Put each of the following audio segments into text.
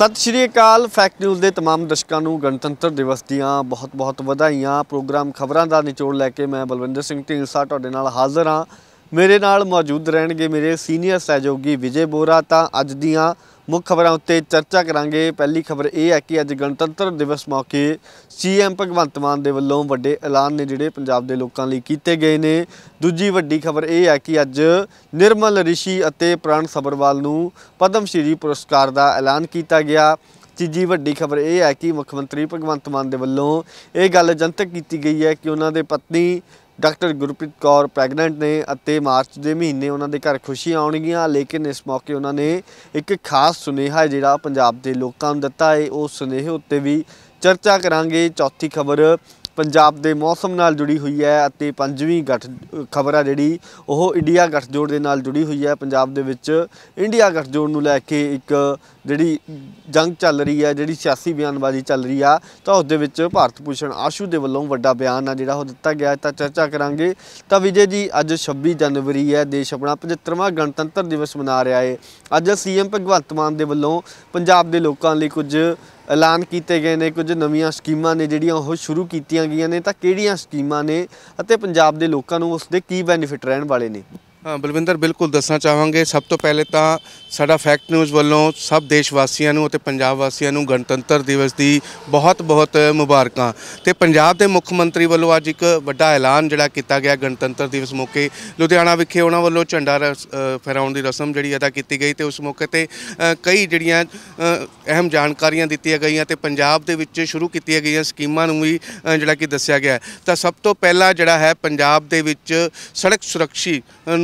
ਸਤਿ ਸ਼੍ਰੀ ਅਕਾਲ fact news ਦੇ तमाम ਦਰਸ਼ਕਾਂ ਨੂੰ ਗਣਤੰਤਰ ਦਿਵਸ ਦੀਆਂ ਬਹੁਤ-ਬਹੁਤ ਵਧਾਈਆਂ ਪ੍ਰੋਗਰਾਮ ਖਬਰਾਂ ਦਾ ਨਿਚੋੜ ਲੈ ਕੇ ਮੈਂ ਬਲਵਿੰਦਰ ਸਿੰਘ ਢੀਂਸਾ ਤੁਹਾਡੇ ਨਾਲ ਹਾਜ਼ਰ ਹਾਂ ਮੇਰੇ ਨਾਲ ਮੌਜੂਦ ਰਹਿਣਗੇ ਮੇਰੇ ਸੀਨੀਅਰ ਸਹਿਯੋਗੀ ਵਿਜੇ ਬੋਰਾ ਤਾਂ ਅੱਜ ਦੀਆਂ ਮੁੱਖ ਖਬਰਾਂ ਉੱਤੇ ਚਰਚਾ ਕਰਾਂਗੇ ਪਹਿਲੀ ਖਬਰ ਇਹ ਹੈ ਕਿ ਅੱਜ ਗਣਤੰਤਰ ਦਿਵਸ ਮੌਕੇ ਸੀਐਮ ਭਗਵੰਤ ਮਾਨ ਦੇ ਵੱਲੋਂ ਵੱਡੇ ਐਲਾਨ ਨੇ ਜਿਹੜੇ ਪੰਜਾਬ ਦੇ ਲੋਕਾਂ ਲਈ ਕੀਤੇ ਗਏ ਨੇ ਦੂਜੀ ਵੱਡੀ ਖਬਰ ਇਹ ਹੈ ਕਿ ਅੱਜ ਨਿਰਮਲ ਰਿਸ਼ੀ ਅਤੇ ਪ੍ਰਾਨ ਸਬਰਵਾਲ ਨੂੰ ਪਦਮ ਸ਼੍ਰੀ ਪੁਰਸਕਾਰ ਦਾ ਐਲਾਨ ਕੀਤਾ ਗਿਆ ਤੀਜੀ ਵੱਡੀ ਖਬਰ ਇਹ ਹੈ ਕਿ ਮੁੱਖ ਮੰਤਰੀ ਭਗਵੰਤ ਮਾਨ ਦੇ ਵੱਲੋਂ ਇਹ ਗੱਲ ਜਨਤਕ ਕੀਤੀ ਗਈ ਹੈ ਕਿ ਉਹਨਾਂ ਦੇ ਪਤਨੀ ਡਾਕਟਰ ਗੁਰਪ੍ਰੀਤ ਕੌਰ ਪ੍ਰੈਗਨੈਂਟ ਨੇ ਅਤੇ ਮਾਰਚ ਦੇ ਮਹੀਨੇ ਉਹਨਾਂ ਦੇ ਘਰ ਖੁਸ਼ੀ ਆਉਣਗੀਆਂ ਲੇਕਿਨ ਇਸ ਮੌਕੇ ਉਹਨਾਂ ਨੇ ਇੱਕ ਖਾਸ ਸੁਨੇਹਾ ਜਿਹੜਾ ਪੰਜਾਬ ਦੇ ਲੋਕਾਂ ਨੂੰ ਦਿੱਤਾ ਹੈ ਉਹ ਸੁਨੇਹੇ ਉੱਤੇ ਵੀ ਚਰਚਾ ਕਰਾਂਗੇ ਚੌਥੀ ਖਬਰ ਪੰਜਾਬ ਦੇ ਮੌਸਮ ਨਾਲ ਜੁੜੀ ਹੋਈ ਹੈ ਅਤੇ ਪੰਜਵੀਂ ਗੱਠ ਖਬਰ ਹੈ ਜਿਹੜੀ ਉਹ ਇੰਡੀਆ ਗੱਠਜੋੜ ਦੇ ਨਾਲ ਜੁੜੀ ਹੋਈ ਹੈ ਪੰਜਾਬ ਦੇ ਵਿੱਚ ਇੰਡੀਆ ਗੱਠਜੋੜ ਨੂੰ ਲੈ ਕੇ ਇੱਕ ਜਿਹੜੀ ਜੰਗ ਚੱਲ ਰਹੀ ਹੈ ਜਿਹੜੀ ਸਿਆਸੀ ਬਿਆਨਬਾਜ਼ੀ ਚੱਲ ਰਹੀ ਆ ਤਾਂ ਉਸ ਦੇ ਵਿੱਚ ਭਾਰਤ ਪੂਸ਼ਣ ਆਸ਼ੂ ਦੇ ਵੱਲੋਂ ਵੱਡਾ ਬਿਆਨ ਆ ਜਿਹੜਾ ਉਹ ਦਿੱਤਾ ਗਿਆ ਤਾਂ ਚਰਚਾ ਕਰਾਂਗੇ ਤਾਂ ਵਿਜੇ ਜੀ ਅੱਜ 26 ਜਨਵਰੀ ਹੈ ਦੇਸ਼ ਆਪਣਾ 75ਵਾਂ ਗਣਤੰਤਰ ਦਿਵਸ ਮਨਾ ਰਿਹਾ ਹੈ ਅੱਜ ਸੀਐਮ ਭਗਵੰਤ ਮਾਨ ਦੇ ਵੱਲੋਂ ਪੰਜਾਬ ਦੇ ਲੋਕਾਂ ਲਈ ਕੁਝ ਐਲਾਨ ਕੀਤੇ ਗਏ ਨੇ ਕੁਝ ਨਵੀਆਂ ਸਕੀਮਾਂ ਨੇ ਜਿਹੜੀਆਂ ਉਹ ਸ਼ੁਰੂ ਕੀਤੀਆਂ ਗਈਆਂ ਨੇ ਤਾਂ ਕਿਹੜੀਆਂ ਸਕੀਮਾਂ ਨੇ ਅਤੇ ਪੰਜਾਬ ਦੇ ਲੋਕਾਂ ਨੂੰ ਉਸ ਦੇ ਕੀ ਬੈਨੀਫਿਟ ਰਹਿਣ ਵਾਲੇ ਨੇ ਹਾਂ ਬਲਵਿੰਦਰ ਬਿਲਕੁਲ ਦੱਸਣਾ ਚਾਹਾਂਗੇ ਸਭ ਤੋਂ ਪਹਿਲੇ ਤਾਂ ਸਾਡਾ ਫੈਕਟ ਨਿਊਜ਼ ਵੱਲੋਂ ਸਭ ਦੇਸ਼ ਵਾਸੀਆਂ ਨੂੰ ਅਤੇ ਪੰਜਾਬ ਵਾਸੀਆਂ ਨੂੰ ਗਣਤੰਤਰ ਦਿਵਸ ਦੀ ਬਹੁਤ-ਬਹੁਤ ਮੁਬਾਰਕਾਂ ਤੇ ਪੰਜਾਬ ਦੇ ਮੁੱਖ ਮੰਤਰੀ ਵੱਲੋਂ ਅੱਜ ਇੱਕ ਵੱਡਾ ਐਲਾਨ ਜਿਹੜਾ ਕੀਤਾ ਗਿਆ ਗਣਤੰਤਰ ਦਿਵਸ ਮੌਕੇ ਲੁਧਿਆਣਾ ਵਿਖੇ ਉਹਨਾਂ ਵੱਲੋਂ ਝੰਡਾ ਫਹਿਰਾਉਣ ਦੀ ਰਸਮ ਜਿਹੜੀ ਅਦਾ ਕੀਤੀ ਗਈ ਤੇ ਉਸ ਮੌਕੇ ਤੇ ਕਈ ਜਿਹੜੀਆਂ ਅਹਿਮ ਜਾਣਕਾਰੀਆਂ ਦਿੱਤੀਆਂ ਗਈਆਂ ਤੇ ਪੰਜਾਬ ਦੇ ਵਿੱਚ ਸ਼ੁਰੂ ਕੀਤੀਆਂ ਗਈਆਂ ਸਕੀਮਾਂ ਨੂੰ ਵੀ ਜਿਹੜਾ ਕਿ ਦੱਸਿਆ ਗਿਆ ਤਾਂ ਸਭ ਤੋਂ ਪਹਿਲਾਂ ਜਿਹੜਾ ਹੈ ਪੰਜਾਬ ਦੇ ਵਿੱਚ ਸੜਕ ਸੁਰੱਖਿਆ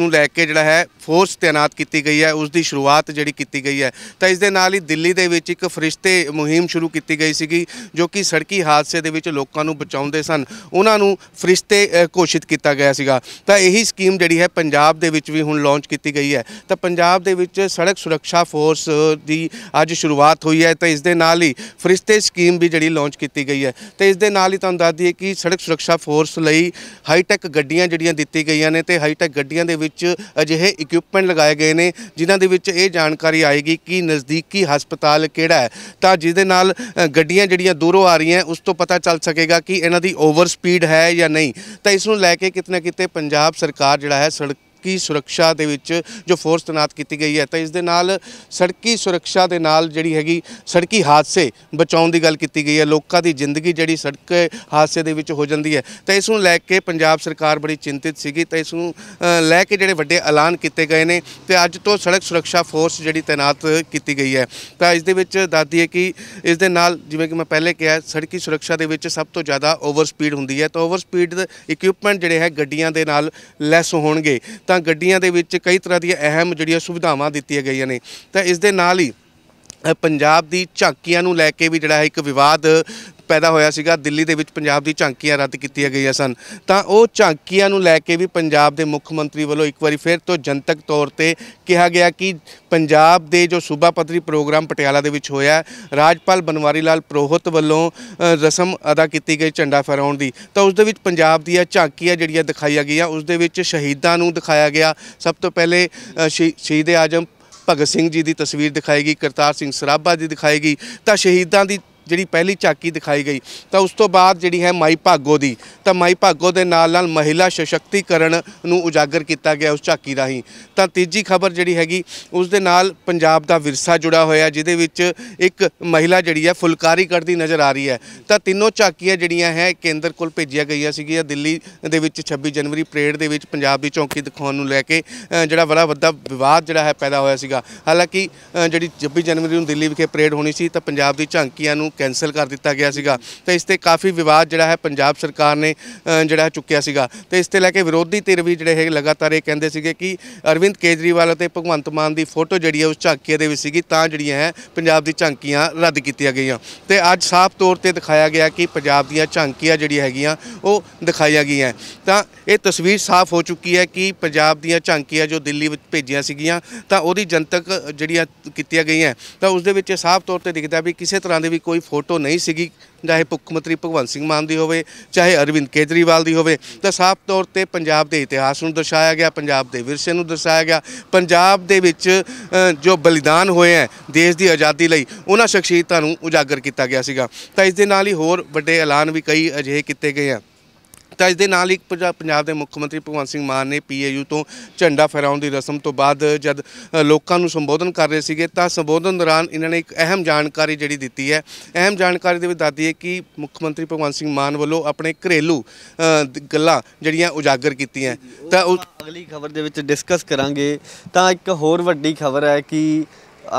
ਨੂੰ ਲੈ ਕੇ ਜਿਹੜਾ ਹੈ ਫੋਰਸ ਤਾਇਨਾਤ ਕੀਤੀ ਗਈ ਹੈ ਉਸ ਦੀ ਸ਼ੁਰੂਆਤ ਜਿਹੜੀ ਕੀਤੀ ਗਈ ਹੈ ਤਾਂ ਇਸ ਦੇ ਨਾਲ ਹੀ ਦਿੱਲੀ ਦੇ ਵਿੱਚ ਇੱਕ ਫਰਿਸ਼ਤੇ ਮੁਹਿੰਮ ਸ਼ੁਰੂ ਕੀਤੀ ਗਈ ਸੀਗੀ ਜੋ ਕਿ ਸੜਕੀ ਹਾਦਸੇ ਦੇ ਵਿੱਚ ਲੋਕਾਂ ਨੂੰ ਬਚਾਉਂਦੇ ਸਨ ਉਹਨਾਂ ਨੂੰ ਫਰਿਸ਼ਤੇ ਘੋਸ਼ਿਤ ਕੀਤਾ ਗਿਆ ਸੀਗਾ ਤਾਂ ਇਹੀ ਸਕੀਮ ਜਿਹੜੀ ਹੈ ਪੰਜਾਬ ਦੇ ਵਿੱਚ ਵੀ ਹੁਣ ਲਾਂਚ ਕੀਤੀ ਗਈ ਹੈ ਤਾਂ ਪੰਜਾਬ ਦੇ ਵਿੱਚ ਸੜਕ ਸੁਰੱਖਿਆ ਫੋਰਸ ਦੀ ਅੱਜ ਸ਼ੁਰੂਆਤ ਹੋਈ ਹੈ ਤਾਂ ਇਸ ਦੇ ਨਾਲ ਹੀ ਫਰਿਸ਼ਤੇ ਸਕੀਮ ਵੀ ਜਿਹੜੀ ਲਾਂਚ ਕੀਤੀ ਗਈ ਹੈ ਤੇ ਇਸ ਦੇ ਨਾਲ ਹੀ ਤੁਹਾਨੂੰ ਦੱਸ ਦਈਏ ਕਿ ਸੜਕ ਸੁਰੱਖਿਆ ਫੋਰਸ ਲਈ ਹਾਈਟੈਕ ਗੱਡੀਆਂ ਜਿਹੜੀਆਂ ਦਿੱਤੀ ਗਈਆਂ ਨੇ ਤੇ ਹਾਈਟੈਕ ਗੱਡੀਆਂ ਦੇ ਵਿੱਚ ਵਿੱਚ ਅਜਿਹੇ ਇਕਵਿਪਮੈਂਟ ਲਗਾਏ ਗਏ ਨੇ ਜਿਨ੍ਹਾਂ ਦੇ ਵਿੱਚ ਇਹ ਜਾਣਕਾਰੀ ਆਏਗੀ ਕਿ ਨਜ਼ਦੀਕੀ ਹਸਪਤਾਲ ਕਿਹੜਾ ਹੈ ਤਾਂ ਜਿਹਦੇ ਨਾਲ ਗੱਡੀਆਂ ਜਿਹੜੀਆਂ ਦੂਰੋਂ ਆ ਰਹੀਆਂ ਉਸ ਤੋਂ ਪਤਾ ਚੱਲ ਸਕੇਗਾ ਕਿ ਇਹਨਾਂ ਦੀ ਓਵਰ ਸਪੀਡ ਹੈ ਜਾਂ ਨਹੀਂ ਤਾਂ ਇਸ ਨੂੰ ਲੈ ਕੇ ਕਿਤਨਾ ਕਿਤੇ ਪੰਜਾਬ ਸਰਕਾਰ ਜਿਹੜਾ ਹੈ ਸੜਕ ਸੜਕੀ ਸੁਰੱਖਿਆ ਦੇ ਵਿੱਚ ਜੋ ਫੋਰਸ ਤਨਾਤ ਕੀਤੀ ਗਈ ਹੈ ਤਾਂ ਇਸ ਦੇ ਨਾਲ ਸੜਕੀ ਸੁਰੱਖਿਆ ਦੇ ਨਾਲ ਜਿਹੜੀ ਹੈਗੀ ਸੜਕੀ ਹਾਦਸੇ ਬਚਾਉਣ ਦੀ ਗੱਲ ਕੀਤੀ ਗਈ ਹੈ ਲੋਕਾਂ ਦੀ ਜ਼ਿੰਦਗੀ ਜਿਹੜੀ ਸੜਕ ਹਾਦਸੇ ਦੇ ਵਿੱਚ ਹੋ ਜਾਂਦੀ ਹੈ ਤਾਂ ਇਸ ਨੂੰ ਲੈ ਕੇ ਪੰਜਾਬ ਸਰਕਾਰ ਬੜੀ ਚਿੰਤਿਤ ਸੀਗੀ ਤਾਂ ਇਸ ਨੂੰ ਲੈ ਕੇ ਜਿਹੜੇ ਵੱਡੇ ਐਲਾਨ ਕੀਤੇ ਗਏ ਨੇ ਤੇ ਅੱਜ ਤੋਂ ਸੜਕ ਸੁਰੱਖਿਆ ਫੋਰਸ ਜਿਹੜੀ ਤਾਇਨਾਤ ਕੀਤੀ ਗਈ ਹੈ ਤਾਂ ਇਸ ਦੇ ਵਿੱਚ ਦੱਸਦੀ ਹੈ ਕਿ ਇਸ ਦੇ ਨਾਲ ਜਿਵੇਂ ਕਿ ਮੈਂ ਪਹਿਲੇ ਕਿਹਾ ਸੜਕੀ ਸੁਰੱਖਿਆ ਦੇ ਵਿੱਚ ਸਭ ਤੋਂ ਜ਼ਿਆਦਾ ਓਵਰ ਸਪੀਡ ਹੁੰਦੀ ਹੈ ਤਾਂ ਓਵਰ ਸਪੀਡ ਇਕਵਿਪਮੈਂਟ ਜਿਹੜੇ ਹੈ ਗੱਡੀਆਂ ਦੇ ਨਾਲ ਲੈਸ ਹੋਣਗੇ ਤਾਂ ਤਾਂ ਗੱਡੀਆਂ ਦੇ ਵਿੱਚ ਕਈ ਤਰ੍ਹਾਂ ਦੀਆਂ ਅਹਿਮ ਜਿਹੜੀਆਂ ਸੁਵਿਧਾਵਾਂ ਦਿੱਤੀਆਂ ਗਈਆਂ ਨੇ ਤਾਂ ਇਸ ਦੇ ਨਾਲ ਹੀ ਪੰਜਾਬ ਦੀ ਝਾਕੀਆਂ ਨੂੰ ਲੈ ਕੇ ਵੀ ਜਿਹੜਾ ਹੈ ਇੱਕ ਵਿਵਾਦ ਪੈਦਾ ਹੋਇਆ ਸੀਗਾ ਦਿੱਲੀ ਦੇ ਵਿੱਚ ਪੰਜਾਬ ਦੀ ਝਾਂਕੀਆਂ ਰੱਦ ਕੀਤੀਆਂ ਗਈਆਂ ਸਨ ਤਾਂ ਉਹ ਝਾਂਕੀਆਂ ਨੂੰ ਲੈ ਕੇ ਵੀ ਪੰਜਾਬ ਦੇ ਮੁੱਖ ਮੰਤਰੀ ਵੱਲੋਂ ਇੱਕ ਵਾਰੀ ਫਿਰ ਤੋਂ ਜਨਤਕ ਤੌਰ ਤੇ ਕਿਹਾ ਗਿਆ ਕਿ ਪੰਜਾਬ ਦੇ ਜੋ ਸੂਬਾ ਪੱਧਰੀ ਪ੍ਰੋਗਰਾਮ ਪਟਿਆਲਾ ਦੇ ਵਿੱਚ ਹੋਇਆ ਰਾਜਪਾਲ ਬਨਵਾਰੀ ਲਾਲ ਪ੍ਰੋਹਤ ਵੱਲੋਂ ਰਸਮ ਅਦਾ ਕੀਤੀ ਗਈ ਝੰਡਾ ਫਹਿਰਾਉਣ ਦੀ ਤਾਂ ਉਸ ਦੇ ਵਿੱਚ ਪੰਜਾਬ ਦੀਆਂ ਝਾਂਕੀਆਂ ਜਿਹੜੀਆਂ ਦਿਖਾਈਆਂ ਗਈਆਂ ਉਸ ਦੇ ਵਿੱਚ ਸ਼ਹੀਦਾਂ ਨੂੰ ਦਿਖਾਇਆ ਗਿਆ ਸਭ ਤੋਂ ਪਹਿਲੇ ਸ਼ਹੀਦ ਆਜਮ ਭਗਤ ਸਿੰਘ ਜੀ ਦੀ ਤਸਵੀਰ ਦਿਖਾਏਗੀ ਕਰਤਾਰ ਸਿੰਘ ਸਰਾਭਾ ਦੀ ਦਿਖਾਏਗੀ ਤਾਂ ਸ਼ਹੀਦਾਂ ਦੀ ਜਿਹੜੀ ਪਹਿਲੀ ਚਾਕੀ ਦਿਖਾਈ ਗਈ ਤਾਂ ਉਸ ਤੋਂ ਬਾਅਦ ਜਿਹੜੀ ਹੈ ਮਾਈ ਭਾਗੋ ਦੀ ਤਾਂ ਮਾਈ ਭਾਗੋ ਦੇ ਨਾਲ ਨਾਲ ਮਹਿਲਾ ਸਸ਼ਕਤੀਕਰਨ ਨੂੰ ਉਜਾਗਰ ਕੀਤਾ ਗਿਆ ਉਸ ਚਾਕੀ ਰਾਹੀਂ ਤਾਂ ਤੀਜੀ ਖਬਰ ਜਿਹੜੀ ਹੈਗੀ ਉਸ ਦੇ ਨਾਲ ਪੰਜਾਬ ਦਾ ਵਿਰਸਾ ਜੁੜਾ ਹੋਇਆ ਜਿਹਦੇ ਵਿੱਚ ਇੱਕ ਮਹਿਲਾ ਜਿਹੜੀ ਹੈ ਫੁਲਕਾਰੀ ਕਰਦੀ ਨਜ਼ਰ ਆ ਰਹੀ ਹੈ ਤਾਂ ਤਿੰਨੋਂ ਚਾਕੀਆਂ ਜਿਹੜੀਆਂ ਹੈ ਕੇਂਦਰ ਕੋਲ ਭੇਜੀਆਂ ਗਈਆਂ ਸੀਗੀਆਂ ਦਿੱਲੀ ਦੇ ਵਿੱਚ 26 ਜਨਵਰੀ ਪਰੇਡ ਦੇ ਵਿੱਚ ਪੰਜਾਬ ਦੀ ਚੌਂਕੀ ਦਿਖਾਉਣ ਨੂੰ ਲੈ ਕੇ ਜਿਹੜਾ ਬੜਾ ਵੱਡਾ ਵਿਵਾਦ ਜਿਹੜਾ ਹੈ ਪੈਦਾ ਹੋਇਆ ਸੀਗਾ ਹਾਲਾਂਕਿ ਜਿਹੜੀ 26 ਜਨਵਰੀ ਨੂੰ ਦਿੱਲੀ ਵਿਖੇ ਪਰੇਡ ਹੋਣੀ ਸੀ ਤਾਂ ਪੰਜਾਬ ਦੀ ਝਾਂਕੀਆਂ ਨੂੰ ਕੈਨਸਲ ਕਰ ਦਿੱਤਾ ਗਿਆ ਸੀਗਾ ਤੇ ਇਸ ਤੇ ਕਾਫੀ ਵਿਵਾਦ ਜਿਹੜਾ ਹੈ ਪੰਜਾਬ ਸਰਕਾਰ ਨੇ ਜਿਹੜਾ ਚੁੱਕਿਆ ਸੀਗਾ ਤੇ ਇਸ ਤੇ ਲੈ ਕੇ ਵਿਰੋਧੀ ਧਿਰ ਵੀ ਜਿਹੜੇ ਹੈ ਲਗਾਤਾਰ ਇਹ ਕਹਿੰਦੇ ਸੀਗੇ ਕਿ ਅਰਵਿੰਦ ਕੇਜਰੀਵਾਲ ਅਤੇ ਭਗਵੰਤ ਮਾਨ ਦੀ ਫੋਟੋ ਜਿਹੜੀ ਹੈ ਉਸ ਝਾਂਕੀਆਂ ਦੇ ਵਿੱਚ ਸੀਗੀ ਤਾਂ ਜਿਹੜੀਆਂ ਹੈ ਪੰਜਾਬ ਦੀ ਝਾਂਕੀਆਂ ਰੱਦ ਕੀਤੀਆਂ ਗਈਆਂ ਤੇ ਅੱਜ ਸਾਫ਼ ਤੌਰ ਤੇ ਦਿਖਾਇਆ ਗਿਆ ਕਿ ਪੰਜਾਬ ਦੀਆਂ ਝਾਂਕੀਆਂ ਜਿਹੜੀਆਂ ਹੈਗੀਆਂ ਉਹ ਦਿਖਾਈਆਂ ਗਈਆਂ ਤਾਂ ਇਹ ਤਸਵੀਰ ਸਾਫ਼ ਹੋ ਚੁੱਕੀ ਹੈ ਕਿ ਪੰਜਾਬ ਦੀਆਂ ਝਾਂਕੀਆਂ ਜੋ ਦਿੱਲੀ ਵਿੱਚ ਭੇਜੀਆਂ ਸੀਗੀਆਂ ਤਾਂ ਉਹਦੀ ਜਨਤਕ ਜਿਹੜੀਆਂ ਕੀਤੀਆਂ ਗਈਆਂ ਤਾਂ ਉਸ ਦੇ ਵਿੱਚ ਸਾਫ਼ ਤੌਰ ਤੇ ਦਿਖਦਾ ਵੀ ਕਿਸੇ ਤਰ੍ਹਾਂ ਦੇ ਵੀ ਕੋਈ ਫੋਟੋ ਨਹੀਂ ਸੀਗੀ ਚਾਹੇ ਮੁੱਖ ਮੰਤਰੀ ਭਗਵੰਤ ਸਿੰਘ ਮਾਨ ਦੀ ਹੋਵੇ ਚਾਹੇ ਅਰਵਿੰਦ ਕੇਜਰੀਵਾਲ ਦੀ ਹੋਵੇ ਤਾਂ ਸਾਫ਼ ਤੌਰ ਤੇ ਪੰਜਾਬ ਦੇ ਇਤਿਹਾਸ ਨੂੰ ਦਰਸਾਇਆ ਗਿਆ ਪੰਜਾਬ ਦੇ ਵਿਰਸੇ ਨੂੰ ਦਰਸਾਇਆ ਗਿਆ ਪੰਜਾਬ ਦੇ ਵਿੱਚ ਜੋ ਬਲੀਦਾਨ ਹੋਏ ਹੈ ਦੇਸ਼ ਦੀ ਆਜ਼ਾਦੀ ਲਈ ਉਹਨਾਂ ਸ਼ਖਸੀਅਤਾਂ ਨੂੰ ਉਜਾਗਰ ਕੀਤਾ ਗਿਆ ਸੀਗਾ ਤਾਂ ਇਸ ਦੇ ਨਾਲ ਹੀ ਹੋਰ ਵੱਡੇ ਐਲਾਨ ਵੀ ਕਈ ਅਜਿਹੇ ਕੀਤੇ ਗਏ ਆ ਤਾਂ ਇਸ ਦੇ ਨਾਲ ਹੀ ਪੰਜਾਬ ਦੇ ਮੁੱਖ ਮੰਤਰੀ ਭਗਵੰਤ ਸਿੰਘ ਮਾਨ ਨੇ ਪੀਏਯੂ ਤੋਂ ਝੰਡਾ ਫਹਿਰਾਉਣ ਦੀ ਰਸਮ ਤੋਂ ਬਾਅਦ ਜਦ ਲੋਕਾਂ ਨੂੰ ਸੰਬੋਧਨ ਕਰ ਰਹੇ ਸੀਗੇ ਤਾਂ ਸੰਬੋਧਨ ਦੌਰਾਨ ਇਹਨਾਂ ਨੇ ਇੱਕ ਅਹਿਮ ਜਾਣਕਾਰੀ ਜਿਹੜੀ ਦਿੱਤੀ ਹੈ ਅਹਿਮ ਜਾਣਕਾਰੀ ਦੇ ਵਿੱਚ ਦੱਸਦੀ ਹੈ ਕਿ ਮੁੱਖ ਮੰਤਰੀ ਭਗਵੰਤ ਸਿੰਘ ਮਾਨ ਵੱਲੋਂ ਆਪਣੇ ਘਰੇਲੂ ਗੱਲਾਂ ਜਿਹੜੀਆਂ ਉਜਾਗਰ ਕੀਤੀਆਂ ਤਾਂ ਅਗਲੀ ਖਬਰ ਦੇ ਵਿੱਚ ਡਿਸਕਸ ਕਰਾਂਗੇ ਤਾਂ ਇੱਕ ਹੋਰ ਵੱਡੀ ਖਬਰ ਹੈ ਕਿ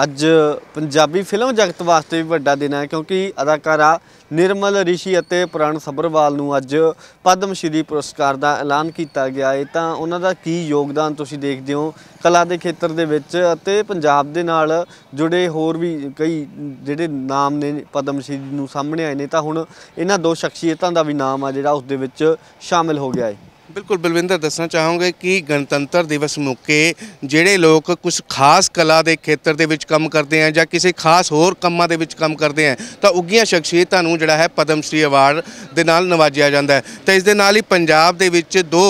ਅੱਜ ਪੰਜਾਬੀ ਫਿਲਮ ਜਗਤ ਵਾਸਤੇ ਵੀ ਵੱਡਾ ਦਿਨ ਹੈ ਕਿਉਂਕਿ ਅਦਾਕਾਰਾ ਨਿਰਮਲ ਰਿਸ਼ੀ ਅਤੇ ਪ੍ਰਾਨ ਸਬਰਵਾਲ ਨੂੰ ਅੱਜ ਪਦਮ ਸ਼੍ਰੀ ਪੁਰਸਕਾਰ ਦਾ ਐਲਾਨ ਕੀਤਾ ਗਿਆ ਹੈ ਤਾਂ ਉਹਨਾਂ ਦਾ ਕੀ ਯੋਗਦਾਨ ਤੁਸੀਂ ਦੇਖਦੇ ਹੋ ਕਲਾ ਦੇ ਖੇਤਰ ਦੇ ਵਿੱਚ ਅਤੇ ਪੰਜਾਬ ਦੇ ਨਾਲ ਜੁੜੇ ਹੋਰ ਵੀ ਕਈ ਜਿਹੜੇ ਨਾਮ ਨੇ ਪਦਮ ਸ਼੍ਰੀ ਨੂੰ ਸਾਹਮਣੇ ਆਏ ਨੇ ਤਾਂ ਹੁਣ ਇਹਨਾਂ ਦੋ ਸ਼ਖਸੀਅਤਾਂ ਦਾ ਵੀ ਨਾਮ ਆ ਜਿਹੜਾ ਉਸ ਦੇ ਵਿੱਚ ਸ਼ਾਮਿਲ ਹੋ ਗਿਆ ਹੈ ਬਿਲਕੁਲ ਬਲਵਿੰਦਰ ਦੱਸਣਾ ਚਾਹਾਂਗੇ ਕਿ ਗਣਤੰਤਰ ਦਿਵਸ ਮੌਕੇ ਜਿਹੜੇ ਲੋਕ ਕੁਝ ਖਾਸ ਕਲਾ ਦੇ ਖੇਤਰ ਦੇ ਵਿੱਚ ਕੰਮ ਕਰਦੇ ਆ ਜਾਂ ਕਿਸੇ ਖਾਸ ਹੋਰ ਕੰਮਾਂ ਦੇ ਵਿੱਚ ਕੰਮ ਕਰਦੇ ਆ ਤਾਂ ਉੱਗੀਆਂ ਸ਼ਖਸੀਅਤਾਂ ਨੂੰ ਜਿਹੜਾ ਹੈ ਪਦਮ ਸ਼੍ਰੀ ਅਵਾਰਡ ਦੇ ਨਾਲ ਨਵਾਜਿਆ ਜਾਂਦਾ ਹੈ ਤਾਂ ਇਸ ਦੇ ਨਾਲ ਹੀ ਪੰਜਾਬ ਦੇ ਵਿੱਚ ਦੋ